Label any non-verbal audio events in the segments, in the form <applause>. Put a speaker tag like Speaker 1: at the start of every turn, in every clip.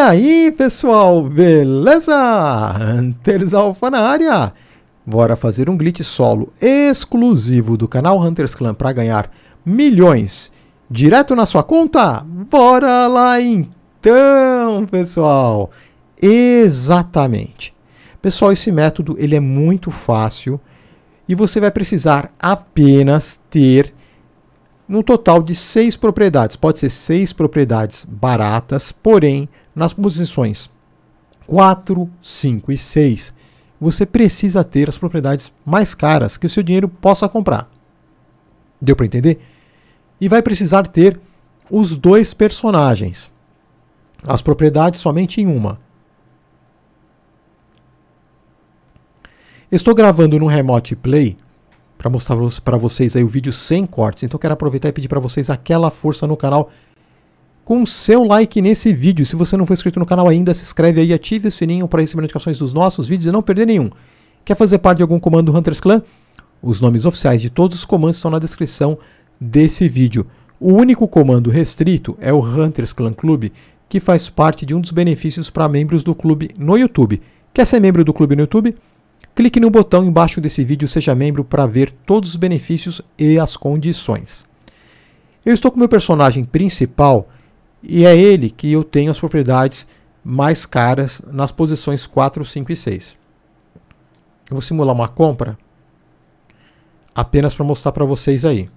Speaker 1: aí, pessoal, beleza? Hunters Alpha na área! Bora fazer um glitch solo exclusivo do canal Hunters Clan para ganhar milhões direto na sua conta? Bora lá então, pessoal! Exatamente. Pessoal, esse método ele é muito fácil e você vai precisar apenas ter no total de seis propriedades. Pode ser seis propriedades baratas, porém nas posições 4, 5 e 6, você precisa ter as propriedades mais caras que o seu dinheiro possa comprar. Deu para entender? E vai precisar ter os dois personagens. As propriedades somente em uma. Estou gravando no Remote Play para mostrar para vocês aí o vídeo sem cortes. Então quero aproveitar e pedir para vocês aquela força no canal com o seu like nesse vídeo. Se você não for inscrito no canal ainda, se inscreve aí, ative o sininho para receber notificações dos nossos vídeos e não perder nenhum. Quer fazer parte de algum comando Hunter Hunters Clan? Os nomes oficiais de todos os comandos estão na descrição desse vídeo. O único comando restrito é o Hunters Clan Clube, que faz parte de um dos benefícios para membros do clube no YouTube. Quer ser membro do clube no YouTube? Clique no botão embaixo desse vídeo Seja Membro para ver todos os benefícios e as condições. Eu estou com meu personagem principal e é ele que eu tenho as propriedades mais caras nas posições 4, 5 e 6. Eu vou simular uma compra apenas para mostrar para vocês aí.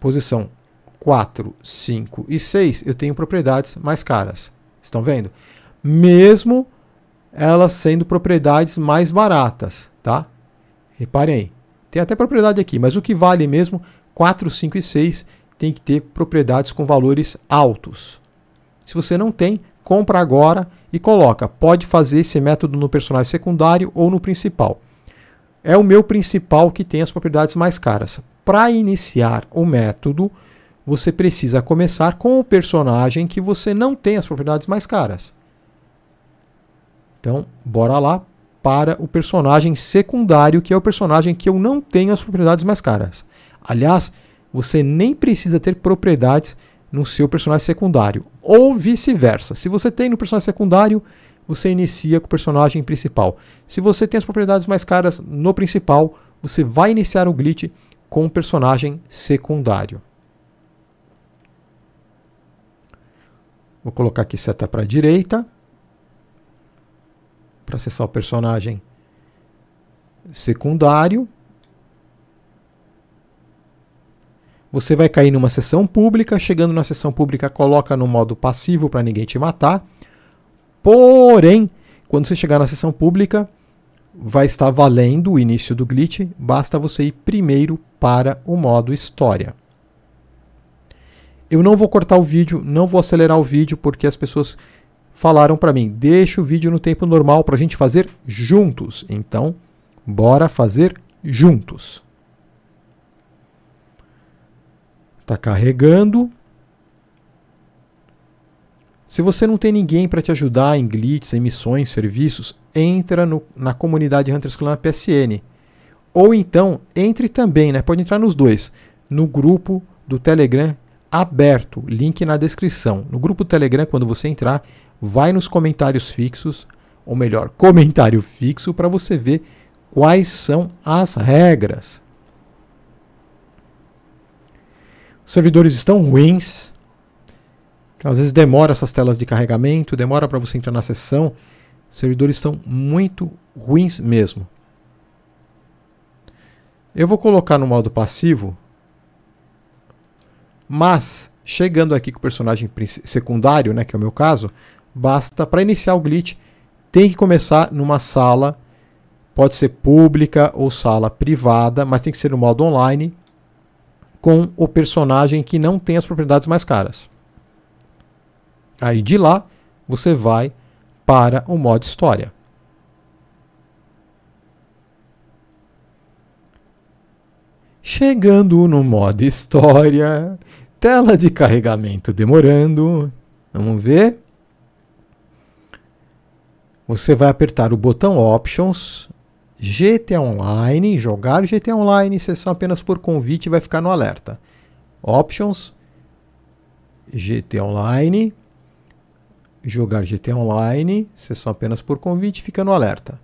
Speaker 1: Posição 4, 5 e 6, eu tenho propriedades mais caras. Estão vendo? Mesmo elas sendo propriedades mais baratas, tá? Reparem aí. Tem até propriedade aqui, mas o que vale mesmo 4, 5 e 6 tem que ter propriedades com valores altos. Se você não tem, compra agora e coloca. Pode fazer esse método no personagem secundário ou no principal. É o meu principal que tem as propriedades mais caras. Para iniciar o método, você precisa começar com o personagem que você não tem as propriedades mais caras. Então, bora lá para o personagem secundário, que é o personagem que eu não tenho as propriedades mais caras. Aliás, você nem precisa ter propriedades no seu personagem secundário, ou vice-versa. Se você tem no personagem secundário, você inicia com o personagem principal. Se você tem as propriedades mais caras no principal, você vai iniciar o glitch com o personagem secundário. Vou colocar aqui seta para a direita para acessar o personagem secundário. Você vai cair numa sessão pública, chegando na sessão pública, coloca no modo passivo para ninguém te matar. Porém, quando você chegar na sessão pública, vai estar valendo o início do glitch, basta você ir primeiro para o modo história. Eu não vou cortar o vídeo, não vou acelerar o vídeo porque as pessoas falaram para mim: "Deixa o vídeo no tempo normal para a gente fazer juntos". Então, bora fazer juntos. Está carregando. Se você não tem ninguém para te ajudar em glitches, em missões, serviços, entra no, na comunidade Hunters Clan PSN. Ou então, entre também, né? Pode entrar nos dois. No grupo do Telegram aberto, link na descrição. No grupo Telegram, quando você entrar, vai nos comentários fixos, ou melhor, <laughs> comentário fixo, para você ver quais são as regras. servidores estão ruins. Às vezes demora essas telas de carregamento, demora para você entrar na sessão. Os servidores estão muito ruins mesmo. Eu vou colocar no modo passivo, mas chegando aqui com o personagem secundário, né, que é o meu caso, basta para iniciar o glitch tem que começar numa sala, pode ser pública ou sala privada, mas tem que ser no modo online com o personagem que não tem as propriedades mais caras. Aí de lá você vai para o modo história. Chegando no modo história, tela de carregamento demorando. Vamos ver. Você vai apertar o botão Options GTA Online, jogar GTA Online, sessão apenas por convite vai ficar no alerta. Options, GTA Online, jogar GTA Online, sessão apenas por convite, fica no alerta.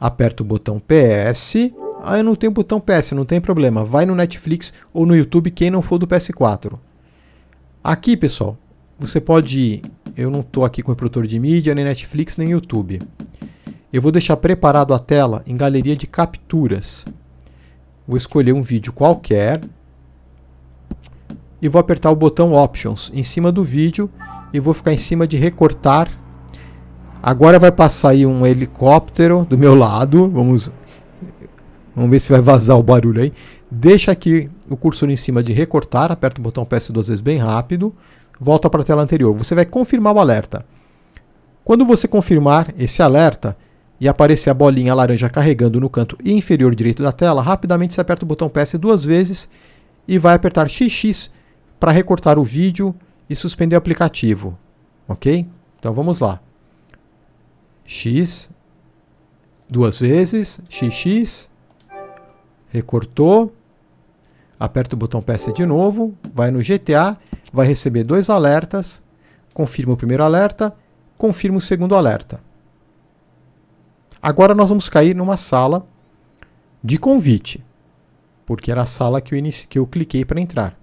Speaker 1: Aperta o botão PS. Ah, eu não tenho botão PS, não tem problema. Vai no Netflix ou no YouTube quem não for do PS4. Aqui, pessoal, você pode. Eu não estou aqui com o produtor de mídia, nem Netflix, nem YouTube. Eu vou deixar preparado a tela em galeria de capturas. Vou escolher um vídeo qualquer e vou apertar o botão Options em cima do vídeo e vou ficar em cima de recortar. Agora vai passar aí um helicóptero do meu lado. Vamos, vamos ver se vai vazar o barulho aí. Deixa aqui o cursor em cima de recortar, aperta o botão PS duas vezes bem rápido, volta para a tela anterior. Você vai confirmar o alerta. Quando você confirmar esse alerta, e aparecer a bolinha laranja carregando no canto inferior direito da tela, rapidamente você aperta o botão PS duas vezes e vai apertar XX para recortar o vídeo e suspender o aplicativo. Ok? Então vamos lá. X duas vezes, XX, recortou, aperta o botão PS de novo, vai no GTA, vai receber dois alertas, confirma o primeiro alerta, confirma o segundo alerta. Agora nós vamos cair numa sala de convite, porque era a sala que eu, inicio, que eu cliquei para entrar.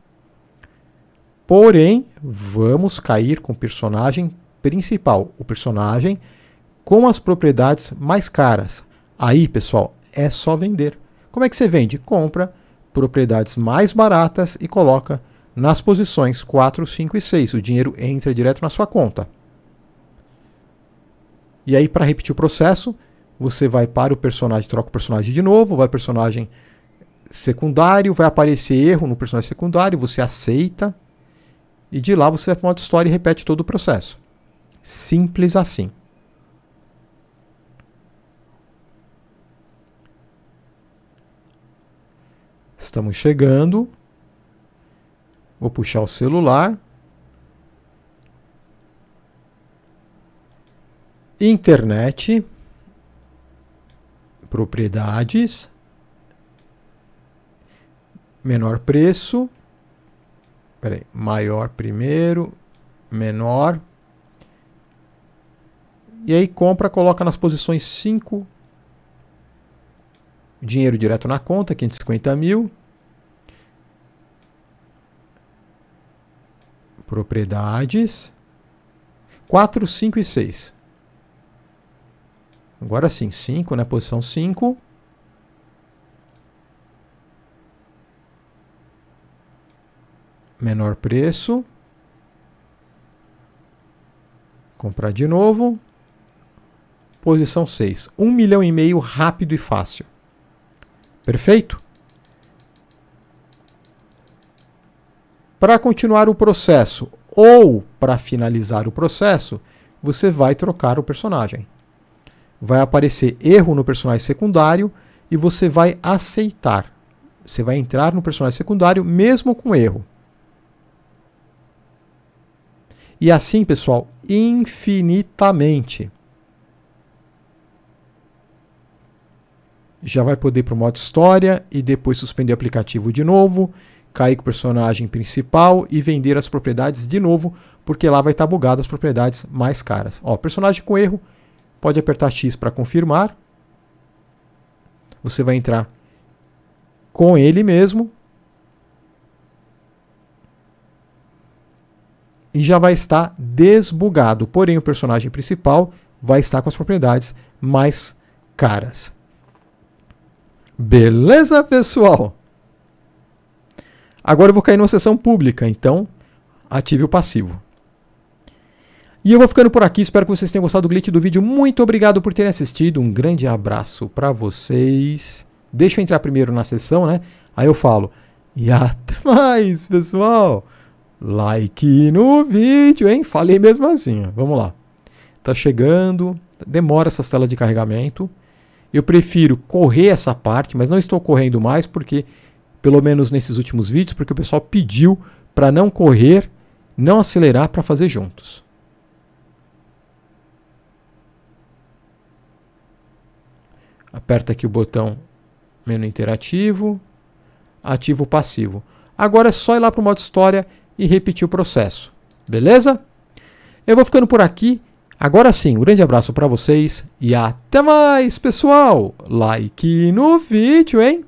Speaker 1: Porém, vamos cair com o personagem principal, o personagem com as propriedades mais caras. Aí, pessoal, é só vender. Como é que você vende? Compra propriedades mais baratas e coloca nas posições 4, 5 e 6. O dinheiro entra direto na sua conta. E aí, para repetir o processo, você vai para o personagem, troca o personagem de novo, vai personagem secundário, vai aparecer erro no personagem secundário, você aceita e de lá você vai para o modo história e repete todo o processo. Simples assim. Estamos chegando. Vou puxar o celular. Internet propriedades, menor preço, peraí, maior primeiro, menor. E aí compra, coloca nas posições 5, dinheiro direto na conta, 550 mil. Propriedades, 4, 5 e 6. Agora sim, 5, né? Posição 5. Menor preço. Comprar de novo. Posição 6. 1 um milhão e meio rápido e fácil. Perfeito? Para continuar o processo ou para finalizar o processo, você vai trocar o personagem vai aparecer erro no personagem secundário e você vai aceitar. Você vai entrar no personagem secundário mesmo com erro. E assim, pessoal, infinitamente. Já vai poder ir para o modo história e depois suspender o aplicativo de novo, cair com o personagem principal e vender as propriedades de novo, porque lá vai estar tá bugado as propriedades mais caras. Ó, personagem com erro, pode apertar X para confirmar. Você vai entrar com ele mesmo. E já vai estar desbugado. Porém, o personagem principal vai estar com as propriedades mais caras. Beleza, pessoal? Agora eu vou cair numa sessão pública, então ative o passivo. E eu vou ficando por aqui, espero que vocês tenham gostado do glitch do vídeo. Muito obrigado por terem assistido, um grande abraço para vocês. Deixa eu entrar primeiro na sessão, né? Aí eu falo, e até <laughs> mais, pessoal! Like no vídeo, hein? Falei mesmo assim, vamos lá. Tá chegando, demora essas telas de carregamento. Eu prefiro correr essa parte, mas não estou correndo mais, porque, pelo menos nesses últimos vídeos, porque o pessoal pediu para não correr, não acelerar, para fazer juntos. Aperta aqui o botão menu interativo, ativo passivo. Agora é só ir lá para o modo história e repetir o processo. Beleza? Eu vou ficando por aqui. Agora sim, um grande abraço para vocês e até mais, pessoal! Like no vídeo, hein?